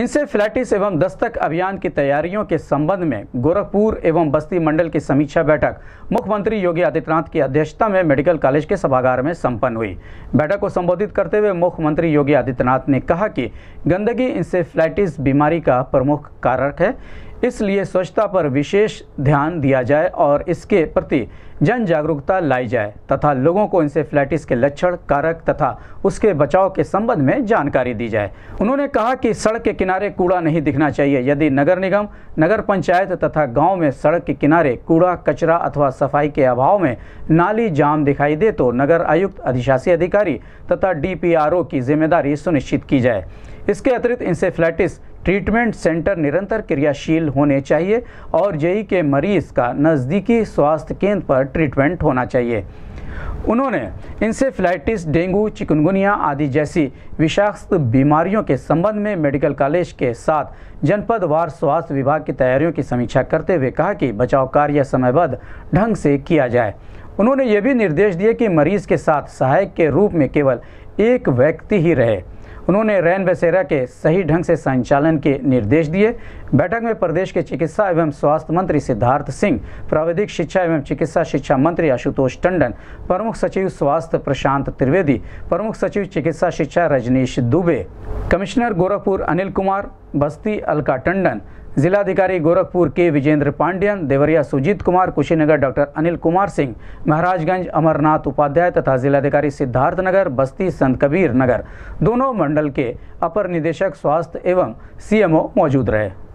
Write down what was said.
encephalitis एवं दस्तक अभियान की तैयारियों के संबंध में गोरखपुर एवं बस्ती मंडल की समीक्षा बैठक मुख्यमंत्री योगी आदित्यनाथ की अध्यक्षता में मेडिकल कॉलेज के सभागार में संपन्न हुई बैठक को संबोधित करते हुए मुख्यमंत्री योगी आदित्यनाथ ने कहा कि गंदगी इंसेफ्लाइटिस बीमारी का प्रमुख कारक है इसलिए स्वच्छता पर विशेष ध्यान दिया जाए और इसके प्रति जन जागरूकता लाई जाए तथा लोगों को इंसेफ्लाइटिस के लक्षण कारक तथा उसके बचाव के संबंध में जानकारी दी जाए उन्होंने कहा कि सड़क के किनारे कूड़ा नहीं दिखना चाहिए यदि नगर निगम नगर पंचायत तथा गांव में सड़क के किनारे कूड़ा कचरा अथवा सफाई के अभाव में नाली जाम दिखाई दे तो नगर आयुक्त अधिशासी अधिकारी तथा डी की जिम्मेदारी सुनिश्चित की जाए इसके अतिरिक्त इंसेफ्लाइटिस ट्रीटमेंट सेंटर निरंतर क्रियाशील होने चाहिए और जेई के मरीज़ का नज़दीकी स्वास्थ्य केंद्र पर ट्रीटमेंट होना चाहिए उन्होंने इंसेफ्लाइटिस डेंगू चिकनगुनिया आदि जैसी विषाक्त बीमारियों के संबंध में मेडिकल कॉलेज के साथ जनपदवार स्वास्थ्य विभाग की तैयारियों की समीक्षा करते हुए कहा कि बचाव कार्य समयबद्ध ढंग से किया जाए उन्होंने ये भी निर्देश दिए कि मरीज के साथ सहायक के रूप में केवल एक व्यक्ति ही रहे उन्होंने रैन बसेरा के सही ढंग से संचालन के निर्देश दिए बैठक में प्रदेश के चिकित्सा एवं स्वास्थ्य मंत्री सिद्धार्थ सिंह प्राविधिक शिक्षा एवं चिकित्सा शिक्षा मंत्री आशुतोष टंडन प्रमुख सचिव स्वास्थ्य प्रशांत त्रिवेदी प्रमुख सचिव चिकित्सा शिक्षा रजनीश दुबे कमिश्नर गोरखपुर अनिल कुमार बस्ती अलका टंडन जिलाधिकारी गोरखपुर के विजेंद्र पांड्यन देवरिया सुजीत कुमार कुशीनगर डॉक्टर अनिल कुमार सिंह महाराजगंज अमरनाथ उपाध्याय तथा जिलाधिकारी सिद्धार्थनगर बस्ती संत कबीर नगर दोनों मंडल के अपर निदेशक स्वास्थ्य एवं सीएमओ मौजूद रहे